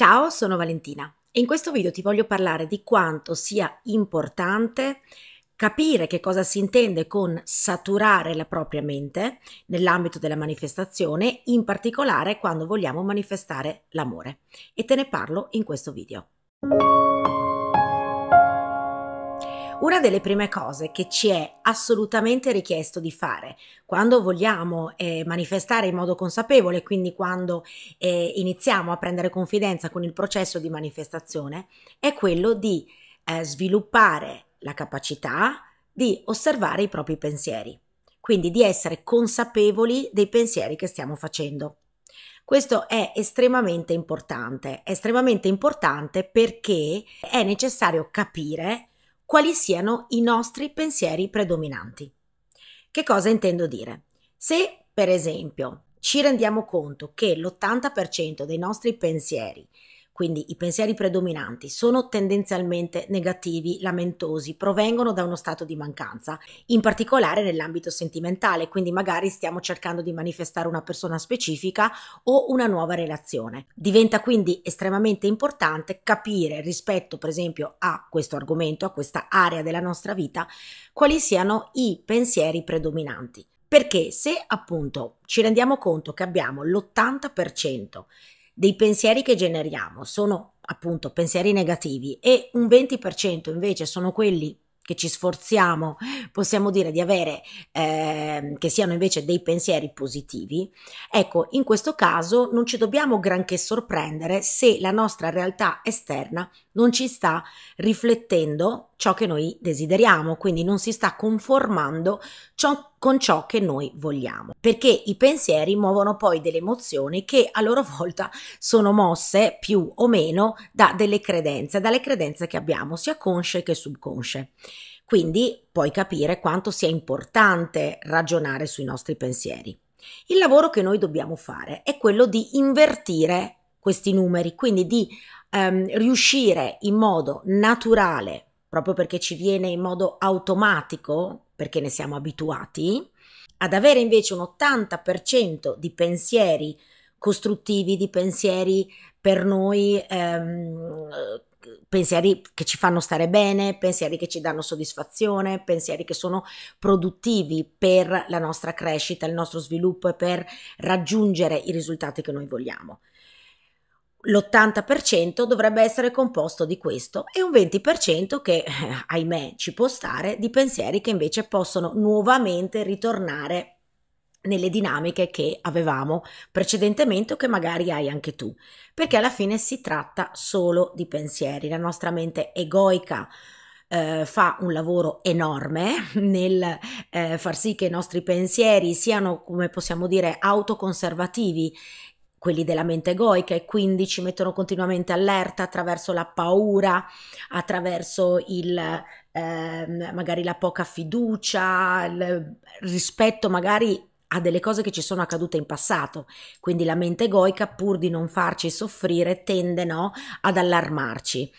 Ciao, sono Valentina e in questo video ti voglio parlare di quanto sia importante capire che cosa si intende con saturare la propria mente nell'ambito della manifestazione, in particolare quando vogliamo manifestare l'amore. E te ne parlo in questo video. Una delle prime cose che ci è assolutamente richiesto di fare quando vogliamo eh, manifestare in modo consapevole, quindi quando eh, iniziamo a prendere confidenza con il processo di manifestazione, è quello di eh, sviluppare la capacità di osservare i propri pensieri, quindi di essere consapevoli dei pensieri che stiamo facendo. Questo è estremamente importante, estremamente importante perché è necessario capire quali siano i nostri pensieri predominanti. Che cosa intendo dire? Se, per esempio, ci rendiamo conto che l'80% dei nostri pensieri quindi i pensieri predominanti sono tendenzialmente negativi, lamentosi, provengono da uno stato di mancanza, in particolare nell'ambito sentimentale, quindi magari stiamo cercando di manifestare una persona specifica o una nuova relazione. Diventa quindi estremamente importante capire rispetto per esempio a questo argomento, a questa area della nostra vita, quali siano i pensieri predominanti. Perché se appunto ci rendiamo conto che abbiamo l'80% dei pensieri che generiamo sono appunto pensieri negativi e un 20% invece sono quelli che ci sforziamo, possiamo dire di avere, eh, che siano invece dei pensieri positivi, ecco, in questo caso non ci dobbiamo granché sorprendere se la nostra realtà esterna non ci sta riflettendo ciò che noi desideriamo, quindi non si sta conformando ciò con ciò che noi vogliamo, perché i pensieri muovono poi delle emozioni che a loro volta sono mosse più o meno da delle credenze, dalle credenze che abbiamo, sia consce che subconsce. Quindi puoi capire quanto sia importante ragionare sui nostri pensieri. Il lavoro che noi dobbiamo fare è quello di invertire questi numeri, quindi di ehm, riuscire in modo naturale, proprio perché ci viene in modo automatico perché ne siamo abituati, ad avere invece un 80% di pensieri costruttivi, di pensieri per noi, ehm, pensieri che ci fanno stare bene, pensieri che ci danno soddisfazione, pensieri che sono produttivi per la nostra crescita, il nostro sviluppo e per raggiungere i risultati che noi vogliamo l'80% dovrebbe essere composto di questo e un 20% che, eh, ahimè, ci può stare di pensieri che invece possono nuovamente ritornare nelle dinamiche che avevamo precedentemente o che magari hai anche tu, perché alla fine si tratta solo di pensieri, la nostra mente egoica eh, fa un lavoro enorme nel eh, far sì che i nostri pensieri siano, come possiamo dire, autoconservativi quelli della mente egoica e quindi ci mettono continuamente allerta attraverso la paura, attraverso il, eh, magari la poca fiducia, il rispetto magari a delle cose che ci sono accadute in passato. Quindi la mente egoica, pur di non farci soffrire, tende no, ad allarmarci.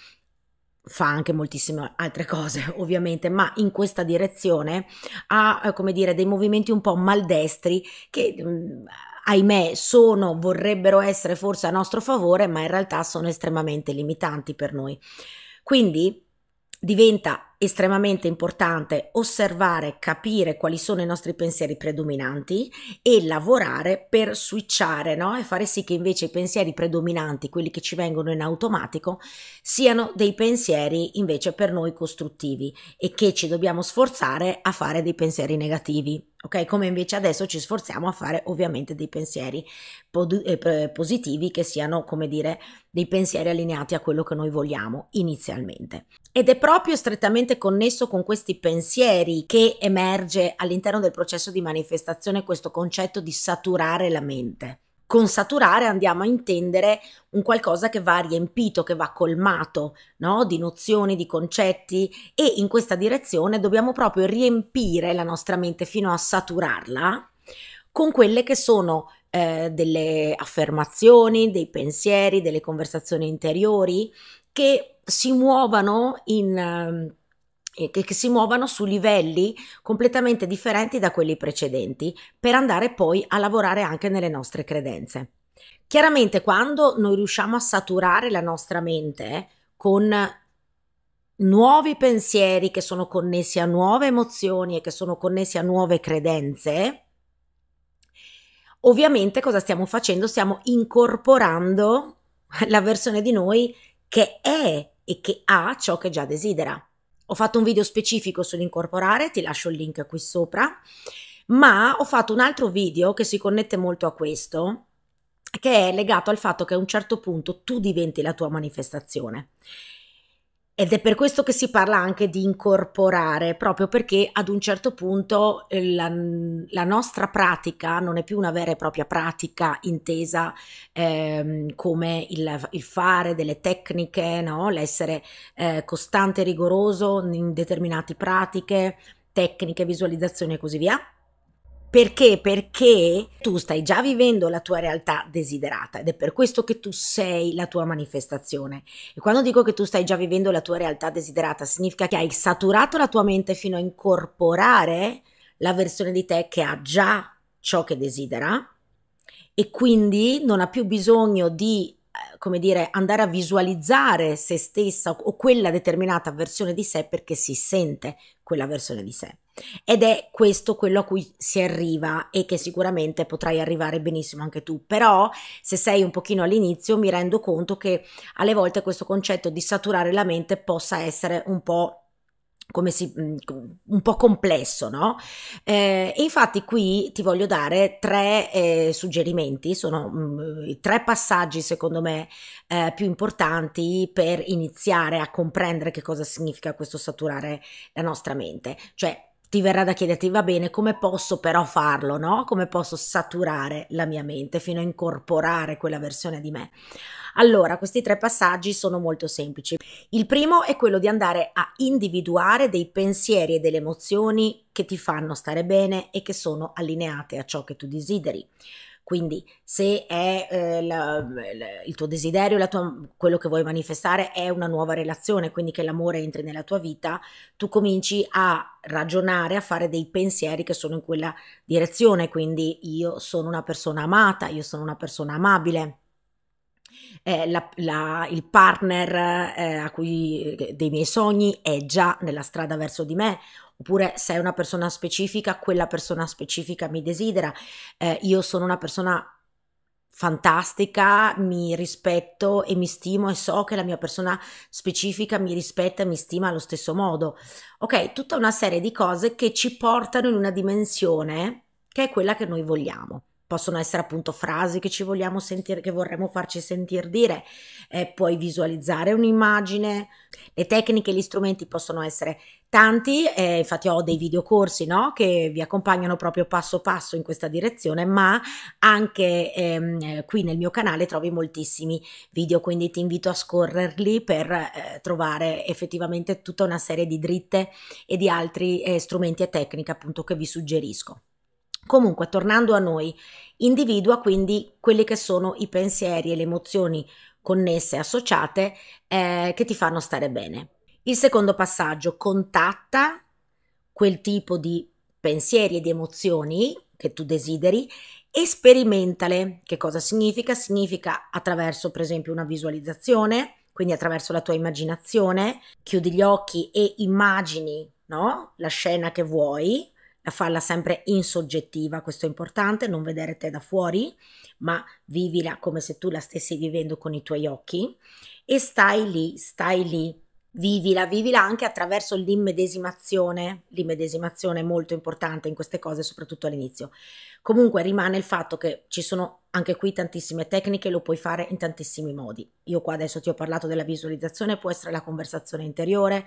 Fa anche moltissime altre cose, ovviamente, ma in questa direzione ha, eh, come dire, dei movimenti un po' maldestri che mh, mm, ahimè, sono, vorrebbero essere forse a nostro favore, ma in realtà sono estremamente limitanti per noi. Quindi diventa estremamente importante osservare, capire quali sono i nostri pensieri predominanti e lavorare per switchare no? e fare sì che invece i pensieri predominanti, quelli che ci vengono in automatico, siano dei pensieri invece per noi costruttivi e che ci dobbiamo sforzare a fare dei pensieri negativi. Ok, come invece adesso ci sforziamo a fare ovviamente dei pensieri eh, positivi che siano, come dire, dei pensieri allineati a quello che noi vogliamo inizialmente. Ed è proprio strettamente connesso con questi pensieri che emerge all'interno del processo di manifestazione questo concetto di saturare la mente. Con saturare andiamo a intendere un qualcosa che va riempito, che va colmato no? di nozioni, di concetti e in questa direzione dobbiamo proprio riempire la nostra mente fino a saturarla con quelle che sono eh, delle affermazioni, dei pensieri, delle conversazioni interiori che si muovano in... Ehm, eh, che, che si muovano su livelli completamente differenti da quelli precedenti per andare poi a lavorare anche nelle nostre credenze. Chiaramente quando noi riusciamo a saturare la nostra mente con nuovi pensieri che sono connessi a nuove emozioni e che sono connessi a nuove credenze, ovviamente cosa stiamo facendo? Stiamo incorporando la versione di noi che è e che ha ciò che già desidera. Ho fatto un video specifico sull'incorporare, ti lascio il link qui sopra, ma ho fatto un altro video che si connette molto a questo, che è legato al fatto che a un certo punto tu diventi la tua manifestazione. Ed è per questo che si parla anche di incorporare, proprio perché ad un certo punto eh, la, la nostra pratica non è più una vera e propria pratica intesa ehm, come il, il, fare delle tecniche, no? l'essere eh, costante e rigoroso in determinate pratiche, tecniche, visualizzazioni e così via, perché? Perché tu stai già vivendo la tua realtà desiderata ed è per questo che tu sei la tua manifestazione. E quando dico che tu stai già vivendo la tua realtà desiderata, significa che hai saturato la tua mente fino a incorporare la versione di te che ha già ciò che desidera e quindi non ha più bisogno di eh, come dire, andare a visualizzare se stessa o quella determinata versione di sé perché si sente quella versione di sé. Ed è questo quello a cui si arriva e che sicuramente potrai arrivare benissimo anche tu, però se sei un pochino all'inizio mi rendo conto che alle volte questo concetto di saturare la mente possa essere un po' come si, mm, un po' complesso, no? Eh, e infatti qui ti voglio dare tre eh, suggerimenti, sono mh, mm, tre passaggi secondo me eh, più importanti per iniziare a comprendere che cosa significa questo saturare la nostra mente, cioè ti verrà da chiederti, va bene, come posso però farlo, no? Come posso saturare la mia mente fino a incorporare quella versione di me? Allora, questi tre passaggi sono molto semplici. Il primo è quello di andare a individuare dei pensieri e delle emozioni che ti fanno stare bene e che sono allineate a ciò che tu desideri. Quindi se è eh, la, la, il tuo desiderio, tua, quello che vuoi manifestare è una nuova relazione, quindi che l'amore entri nella tua vita, tu cominci a ragionare, a fare dei pensieri che sono in quella direzione. Quindi io sono una persona amata, io sono una persona amabile. Eh, la, la, il partner eh, cui, eh, dei miei sogni è già nella strada verso di me oppure se è una persona specifica, quella persona specifica mi desidera, eh, io sono una persona fantastica, mi rispetto e mi stimo e so che la mia persona specifica mi rispetta e mi stima allo stesso modo. Ok, tutta una serie di cose che ci portano in una dimensione che è quella che noi vogliamo possono essere appunto frasi che ci vogliamo sentire, che vorremmo farci sentire dire, eh, puoi visualizzare un'immagine, le tecniche, gli strumenti possono essere tanti, eh, infatti ho dei videocorsi no? che vi accompagnano proprio passo passo in questa direzione, ma anche ehm, qui nel mio canale trovi moltissimi video, quindi ti invito a scorrerli per eh, trovare effettivamente tutta una serie di dritte e di altri eh, strumenti e tecniche appunto che vi suggerisco. Comunque, tornando a noi, individua quindi quelli che sono i pensieri e le emozioni connesse, associate, eh, che ti fanno stare bene. Il secondo passaggio, contatta quel tipo di pensieri ed emozioni che tu desideri e sperimentale. Che cosa significa? Significa attraverso, per esempio, una visualizzazione, quindi attraverso la tua immaginazione, chiudi gli occhi e immagini no? la scena che vuoi, a farla sempre soggettiva, questo è importante, non vedere te da fuori, ma vivila come se tu la stessi vivendo con i tuoi occhi e stai lì, stai lì vivila, vivila anche attraverso l'immedesimazione. L'immedesimazione è molto importante in queste cose, soprattutto all'inizio. Comunque rimane il fatto che ci sono anche qui tantissime tecniche, lo puoi fare in tantissimi modi. Io qua adesso ti ho parlato della visualizzazione, può essere la conversazione interiore,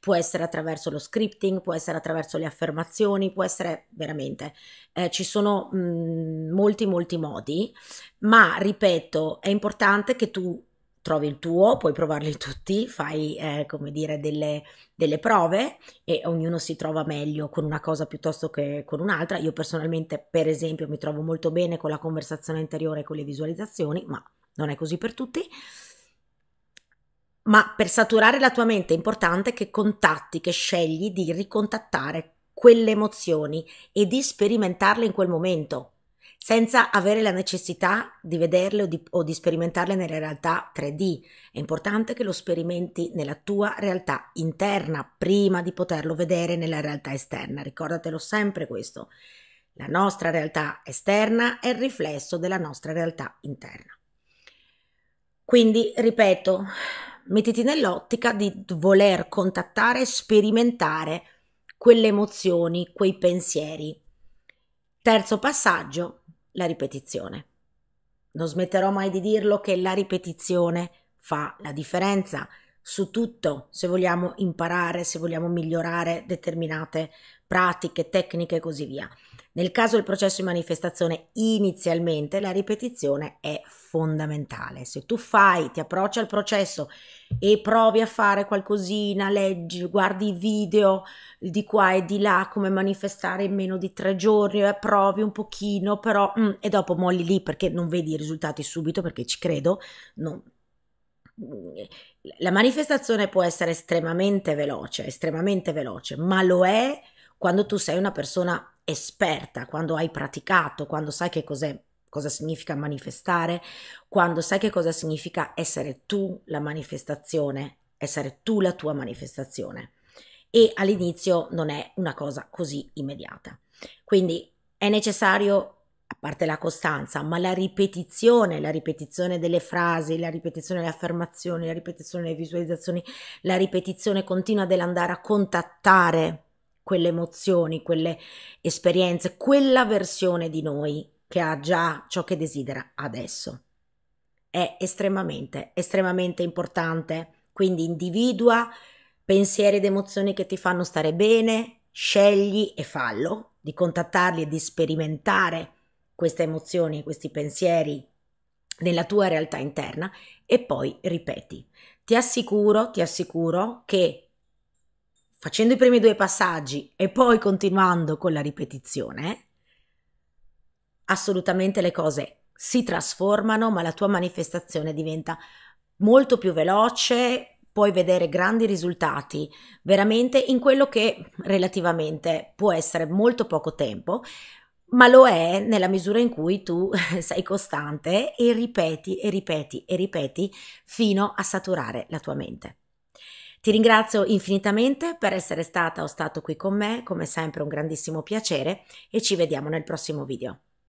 può essere attraverso lo scripting, può essere attraverso le affermazioni, può essere veramente. Eh, ci sono mh, mm, molti, molti modi, ma ripeto, è importante che tu trovi il tuo, puoi provarli tutti, fai eh, come dire delle, delle, prove e ognuno si trova meglio con una cosa piuttosto che con un'altra. Io personalmente, per esempio, mi trovo molto bene con la conversazione interiore e con le visualizzazioni, ma non è così per tutti. Ma per saturare la tua mente è importante che contatti, che scegli di ricontattare quelle emozioni e di sperimentarle in quel momento, senza avere la necessità di vederle o di, o di, sperimentarle nella realtà 3D. È importante che lo sperimenti nella tua realtà interna prima di poterlo vedere nella realtà esterna. Ricordatelo sempre questo. La nostra realtà esterna è il riflesso della nostra realtà interna. Quindi, ripeto, mettiti nell'ottica di voler contattare e sperimentare quelle emozioni, quei pensieri. Terzo passaggio, la ripetizione. Non smetterò mai di dirlo che la ripetizione fa la differenza su tutto, se vogliamo imparare, se vogliamo migliorare determinate pratiche, tecniche e così via. Nel caso del processo di manifestazione inizialmente la ripetizione è fondamentale. Se tu fai, ti approcci al processo e provi a fare qualcosina, leggi, guardi i video di qua e di là, come manifestare in meno di tre giorni, e eh, provi un pochino, però mm, e dopo molli lì perché non vedi i risultati subito, perché ci credo, non, la manifestazione può essere estremamente veloce, estremamente veloce, ma lo è quando tu sei una persona esperta, quando hai praticato, quando sai che cos'è, cosa significa manifestare, quando sai che cosa significa essere tu la manifestazione, essere tu la tua manifestazione. E all'inizio non è una cosa così immediata. Quindi è necessario a parte la costanza, ma la ripetizione, la ripetizione delle frasi, la ripetizione delle affermazioni, la ripetizione delle visualizzazioni, la ripetizione continua dell'andare a contattare quelle emozioni, quelle esperienze, quella versione di noi che ha già ciò che desidera adesso. È estremamente, estremamente importante. Quindi individua pensieri ed emozioni che ti fanno stare bene, scegli e fallo di contattarli e di sperimentare queste emozioni, questi pensieri nella tua realtà interna e poi ripeti. Ti assicuro, ti assicuro che facendo i primi due passaggi e poi continuando con la ripetizione, assolutamente le cose si trasformano, ma la tua manifestazione diventa molto più veloce, puoi vedere grandi risultati veramente in quello che relativamente può essere molto poco tempo, ma lo è nella misura in cui tu sei costante e ripeti e ripeti e ripeti fino a saturare la tua mente. Ti ringrazio infinitamente per essere stata o stato qui con me, come sempre un grandissimo piacere e ci vediamo nel prossimo video.